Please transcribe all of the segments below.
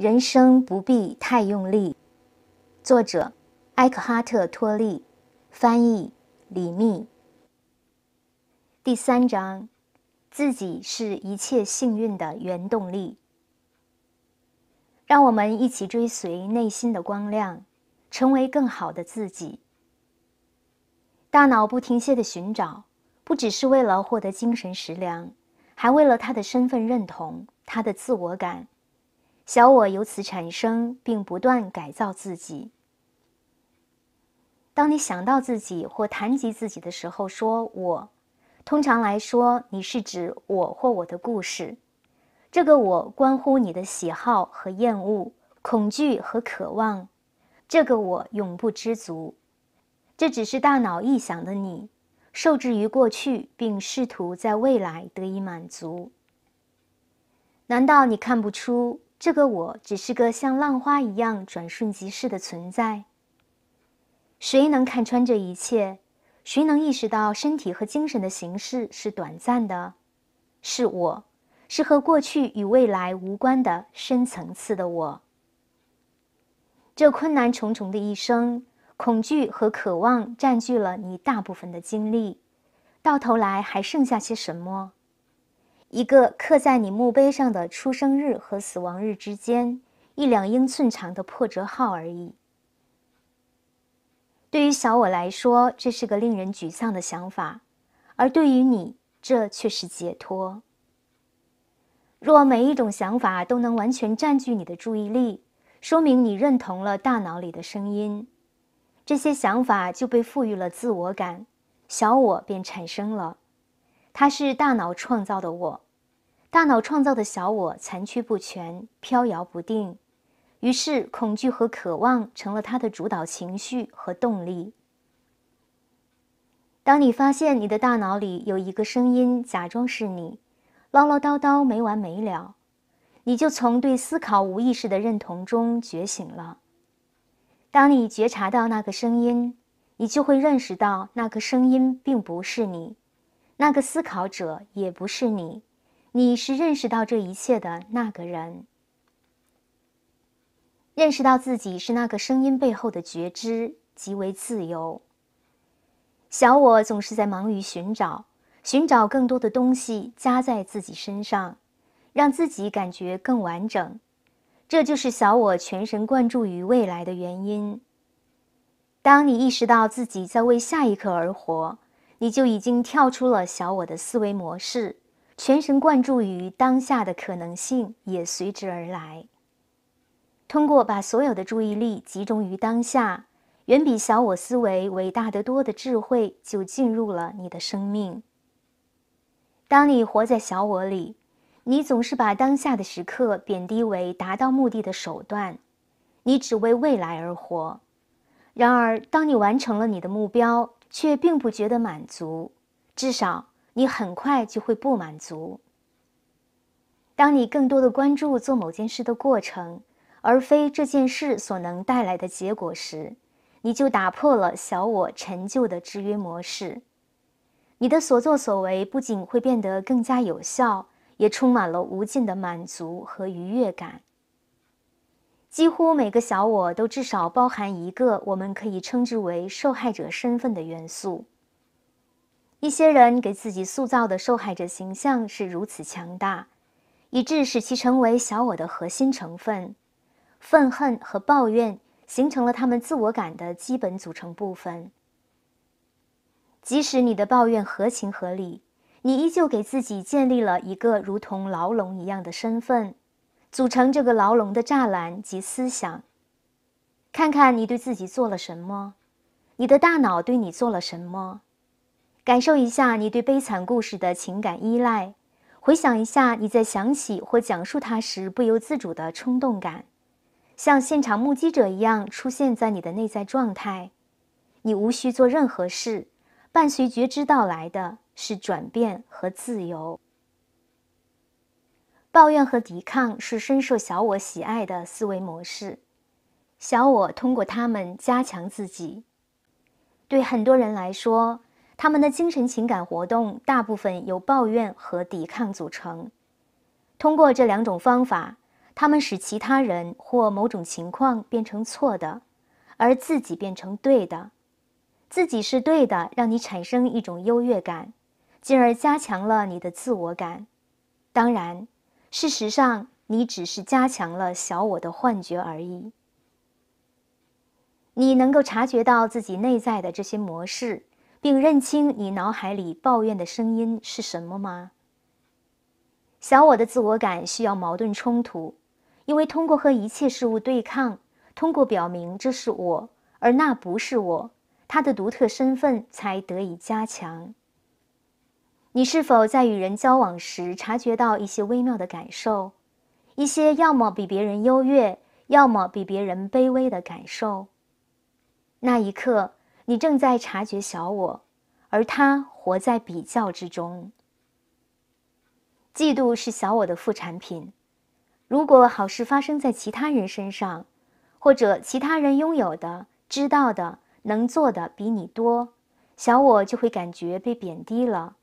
人生不必太用力。作者：埃克哈特·托利，翻译：李密。第三章：自己是一切幸运的原动力。让我们一起追随内心的光亮，成为更好的自己。大脑不停歇的寻找，不只是为了获得精神食粮，还为了他的身份认同，他的自我感。小我由此产生，并不断改造自己。当你想到自己或谈及自己的时候，说“我”，通常来说，你是指我或我的故事。这个我关乎你的喜好和厌恶、恐惧和渴望。这个我永不知足。这只是大脑臆想的你，受制于过去，并试图在未来得以满足。难道你看不出？这个我只是个像浪花一样转瞬即逝的存在。谁能看穿这一切？谁能意识到身体和精神的形式是短暂的？是我是和过去与未来无关的深层次的我。这困难重重的一生，恐惧和渴望占据了你大部分的精力，到头来还剩下些什么？一个刻在你墓碑上的出生日和死亡日之间一两英寸长的破折号而已。对于小我来说，这是个令人沮丧的想法；而对于你，这却是解脱。若每一种想法都能完全占据你的注意力，说明你认同了大脑里的声音，这些想法就被赋予了自我感，小我便产生了。它是大脑创造的我，大脑创造的小我残缺不全、飘摇不定，于是恐惧和渴望成了它的主导情绪和动力。当你发现你的大脑里有一个声音假装是你，唠唠叨叨没完没了，你就从对思考无意识的认同中觉醒了。当你觉察到那个声音，你就会认识到那个声音并不是你。那个思考者也不是你，你是认识到这一切的那个人。认识到自己是那个声音背后的觉知，即为自由。小我总是在忙于寻找，寻找更多的东西加在自己身上，让自己感觉更完整。这就是小我全神贯注于未来的原因。当你意识到自己在为下一刻而活。你就已经跳出了小我的思维模式，全神贯注于当下的可能性也随之而来。通过把所有的注意力集中于当下，远比小我思维伟大得多的智慧就进入了你的生命。当你活在小我里，你总是把当下的时刻贬低为达到目的的手段，你只为未来而活。然而，当你完成了你的目标，却并不觉得满足，至少你很快就会不满足。当你更多的关注做某件事的过程，而非这件事所能带来的结果时，你就打破了小我陈旧的制约模式。你的所作所为不仅会变得更加有效，也充满了无尽的满足和愉悦感。几乎每个小我都至少包含一个我们可以称之为受害者身份的元素。一些人给自己塑造的受害者形象是如此强大，以致使其成为小我的核心成分。愤恨和抱怨形成了他们自我感的基本组成部分。即使你的抱怨合情合理，你依旧给自己建立了一个如同牢笼一样的身份。组成这个牢笼的栅栏及思想。看看你对自己做了什么，你的大脑对你做了什么，感受一下你对悲惨故事的情感依赖，回想一下你在想起或讲述它时不由自主的冲动感，像现场目击者一样出现在你的内在状态。你无需做任何事，伴随觉知到来的是转变和自由。抱怨和抵抗是深受小我喜爱的思维模式。小我通过他们加强自己。对很多人来说，他们的精神情感活动大部分由抱怨和抵抗组成。通过这两种方法，他们使其他人或某种情况变成错的，而自己变成对的。自己是对的，让你产生一种优越感，进而加强了你的自我感。当然。事实上，你只是加强了小我的幻觉而已。你能够察觉到自己内在的这些模式，并认清你脑海里抱怨的声音是什么吗？小我的自我感需要矛盾冲突，因为通过和一切事物对抗，通过表明这是我，而那不是我，它的独特身份才得以加强。你是否在与人交往时察觉到一些微妙的感受，一些要么比别人优越，要么比别人卑微的感受？那一刻，你正在察觉小我，而他活在比较之中。嫉妒是小我的副产品。如果好事发生在其他人身上，或者其他人拥有的、知道的、能做的比你多，小我就会感觉被贬低了。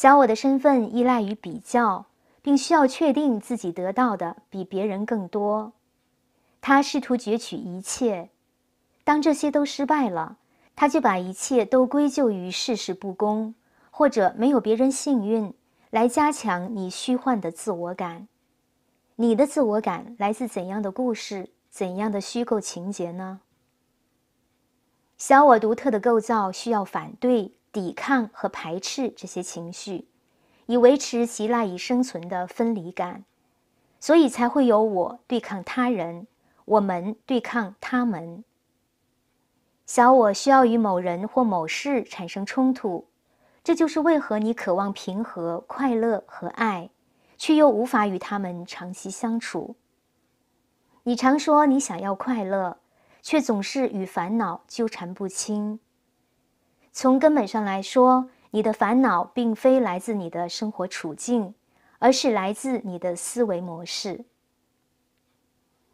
小我的身份依赖于比较，并需要确定自己得到的比别人更多。他试图攫取一切，当这些都失败了，他就把一切都归咎于世事不公，或者没有别人幸运，来加强你虚幻的自我感。你的自我感来自怎样的故事、怎样的虚构情节呢？小我独特的构造需要反对。抵抗和排斥这些情绪，以维持其赖以生存的分离感，所以才会有我对抗他人，我们对抗他们。小我需要与某人或某事产生冲突，这就是为何你渴望平和、快乐和爱，却又无法与他们长期相处。你常说你想要快乐，却总是与烦恼纠缠不清。从根本上来说，你的烦恼并非来自你的生活处境，而是来自你的思维模式。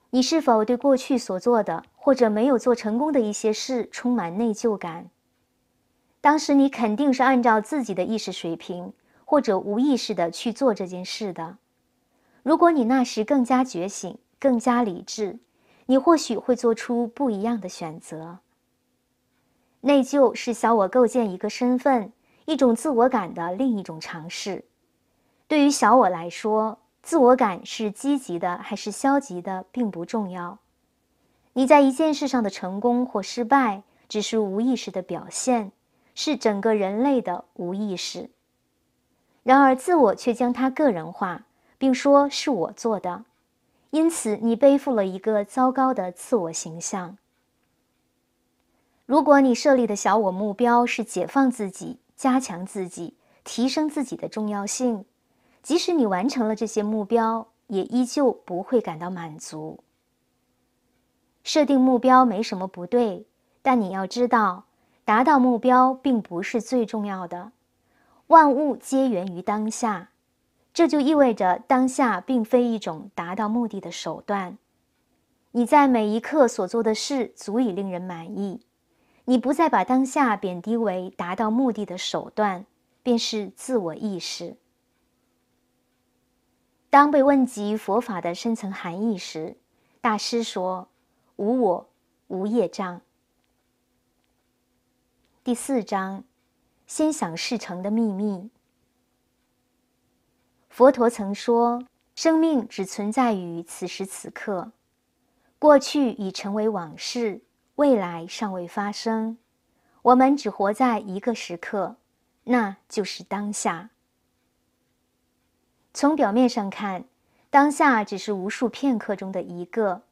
你是否对过去所做的或者没有做成功的一些事充满内疚感？当时你肯定是按照自己的意识水平或者无意识的去做这件事的。如果你那时更加觉醒、更加理智，你或许会做出不一样的选择。内疚是小我构建一个身份、一种自我感的另一种尝试。对于小我来说，自我感是积极的还是消极的并不重要。你在一件事上的成功或失败，只是无意识的表现，是整个人类的无意识。然而，自我却将它个人化，并说是我做的，因此你背负了一个糟糕的自我形象。如果你设立的小我目标是解放自己、加强自己、提升自己的重要性，即使你完成了这些目标，也依旧不会感到满足。设定目标没什么不对，但你要知道，达到目标并不是最重要的。万物皆源于当下，这就意味着当下并非一种达到目的的手段。你在每一刻所做的事足以令人满意。你不再把当下贬低为达到目的的手段，便是自我意识。当被问及佛法的深层含义时，大师说：“无我，无业障。”第四章，心想事成的秘密。佛陀曾说：“生命只存在于此时此刻，过去已成为往事。”未来尚未发生，我们只活在一个时刻，那就是当下。从表面上看，当下只是无数片刻中的一个。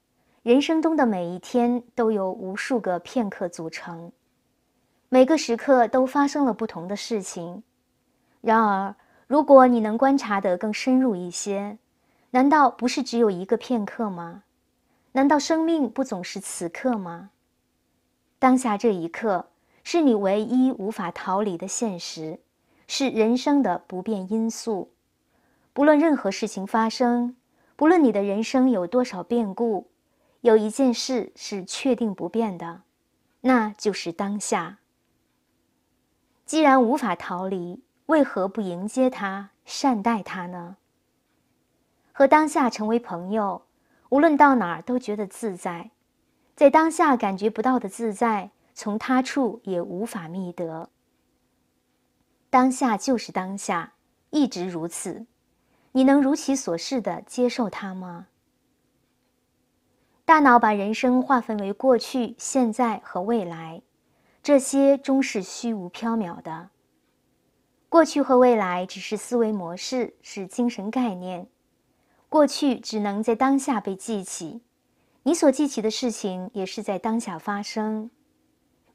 人生中的每一天都由无数个片刻组成，每个时刻都发生了不同的事情。然而，如果你能观察得更深入一些，难道不是只有一个片刻吗？难道生命不总是此刻吗？当下这一刻是你唯一无法逃离的现实，是人生的不变因素。不论任何事情发生，不论你的人生有多少变故，有一件事是确定不变的，那就是当下。既然无法逃离，为何不迎接它、善待它呢？和当下成为朋友，无论到哪儿都觉得自在。在当下感觉不到的自在，从他处也无法觅得。当下就是当下，一直如此。你能如其所示的接受它吗？大脑把人生划分为过去、现在和未来，这些终是虚无缥缈的。过去和未来只是思维模式，是精神概念。过去只能在当下被记起。你所记起的事情也是在当下发生。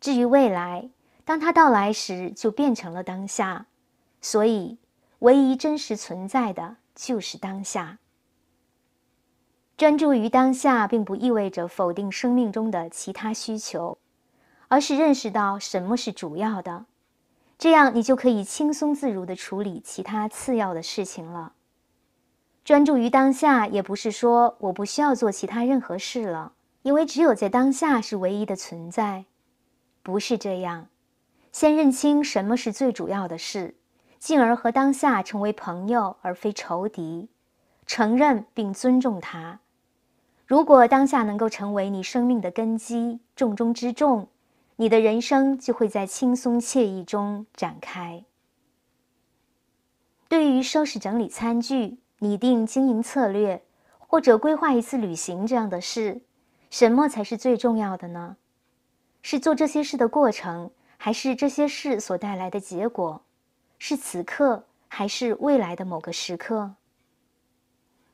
至于未来，当它到来时，就变成了当下。所以，唯一真实存在的就是当下。专注于当下，并不意味着否定生命中的其他需求，而是认识到什么是主要的。这样，你就可以轻松自如地处理其他次要的事情了。专注于当下，也不是说我不需要做其他任何事了，因为只有在当下是唯一的存在，不是这样。先认清什么是最主要的事，进而和当下成为朋友而非仇敌，承认并尊重它。如果当下能够成为你生命的根基、重中之重，你的人生就会在轻松惬意中展开。对于收拾整理餐具。拟定经营策略，或者规划一次旅行这样的事，什么才是最重要的呢？是做这些事的过程，还是这些事所带来的结果？是此刻，还是未来的某个时刻？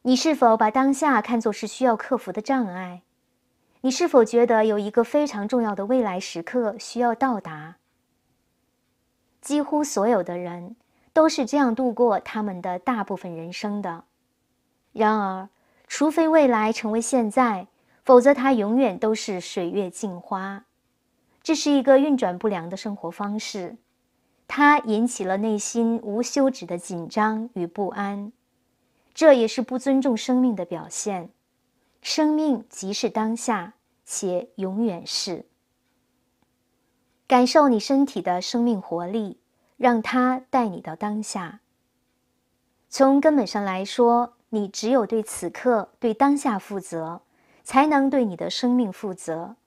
你是否把当下看作是需要克服的障碍？你是否觉得有一个非常重要的未来时刻需要到达？几乎所有的人。都是这样度过他们的大部分人生的。然而，除非未来成为现在，否则它永远都是水月镜花。这是一个运转不良的生活方式，它引起了内心无休止的紧张与不安。这也是不尊重生命的表现。生命即是当下，且永远是。感受你身体的生命活力。让他带你到当下。从根本上来说，你只有对此刻、对当下负责，才能对你的生命负责，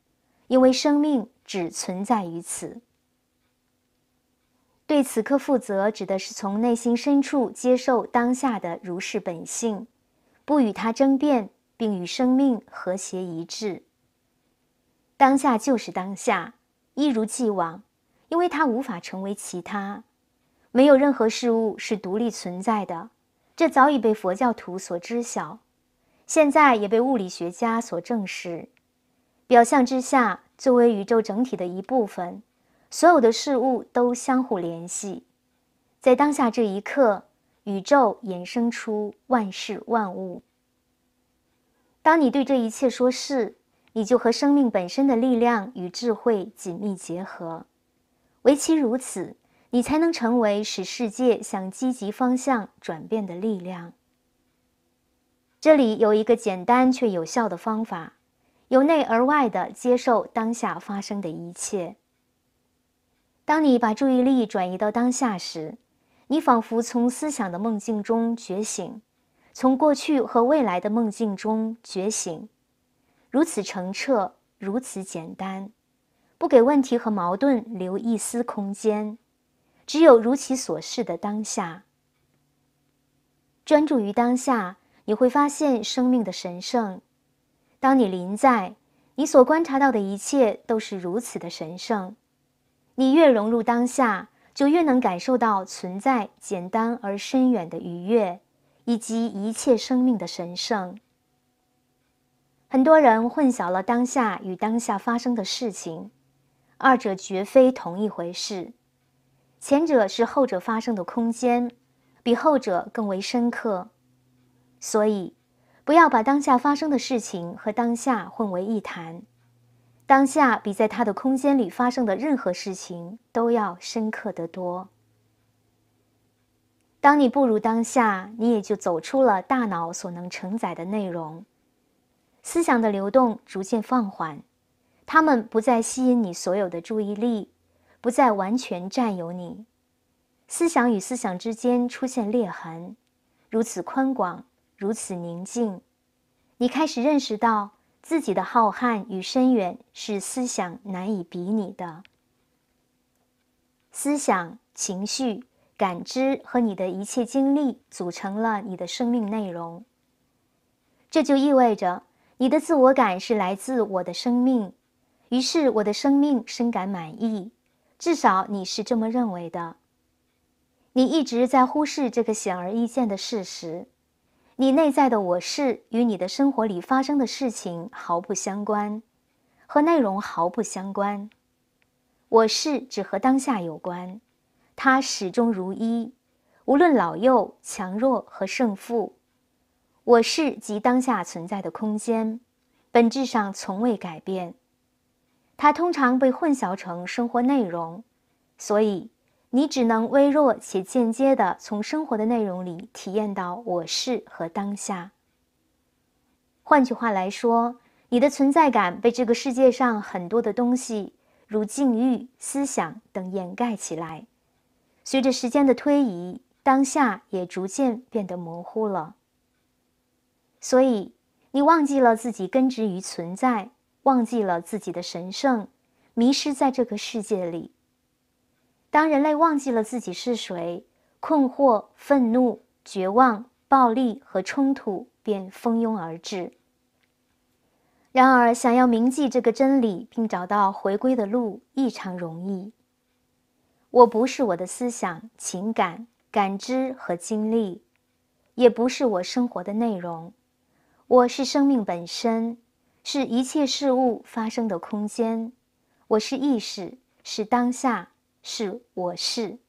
因为生命只存在于此。对此刻负责，指的是从内心深处接受当下的如是本性，不与他争辩，并与生命和谐一致。当下就是当下，一如既往。因为它无法成为其他，没有任何事物是独立存在的。这早已被佛教徒所知晓，现在也被物理学家所证实。表象之下，作为宇宙整体的一部分，所有的事物都相互联系。在当下这一刻，宇宙衍生出万事万物。当你对这一切说“是”，你就和生命本身的力量与智慧紧密结合。唯其如此，你才能成为使世界向积极方向转变的力量。这里有一个简单却有效的方法：由内而外的接受当下发生的一切。当你把注意力转移到当下时，你仿佛从思想的梦境中觉醒，从过去和未来的梦境中觉醒。如此澄澈，如此简单。不给问题和矛盾留一丝空间，只有如其所示的当下。专注于当下，你会发现生命的神圣。当你临在，你所观察到的一切都是如此的神圣。你越融入当下，就越能感受到存在简单而深远的愉悦，以及一切生命的神圣。很多人混淆了当下与当下发生的事情。二者绝非同一回事，前者是后者发生的空间，比后者更为深刻。所以，不要把当下发生的事情和当下混为一谈。当下比在他的空间里发生的任何事情都要深刻得多。当你步入当下，你也就走出了大脑所能承载的内容，思想的流动逐渐放缓。他们不再吸引你所有的注意力，不再完全占有你。思想与思想之间出现裂痕，如此宽广，如此宁静。你开始认识到自己的浩瀚与深远是思想难以比拟的。思想、情绪、感知和你的一切经历组成了你的生命内容。这就意味着你的自我感是来自我的生命。于是，我的生命深感满意。至少你是这么认为的。你一直在忽视这个显而易见的事实：你内在的我是与你的生活里发生的事情毫不相关，和内容毫不相关。我是只和当下有关，它始终如一，无论老幼、强弱和胜负。我是即当下存在的空间，本质上从未改变。它通常被混淆成生活内容，所以你只能微弱且间接地从生活的内容里体验到我是和当下。换句话来说，你的存在感被这个世界上很多的东西，如境遇、思想等掩盖起来。随着时间的推移，当下也逐渐变得模糊了。所以，你忘记了自己根植于存在。忘记了自己的神圣，迷失在这个世界里。当人类忘记了自己是谁，困惑、愤怒、绝望、暴力和冲突便蜂拥而至。然而，想要铭记这个真理并找到回归的路，异常容易。我不是我的思想、情感、感知和经历，也不是我生活的内容。我是生命本身。是一切事物发生的空间，我是意识，是当下，是我是。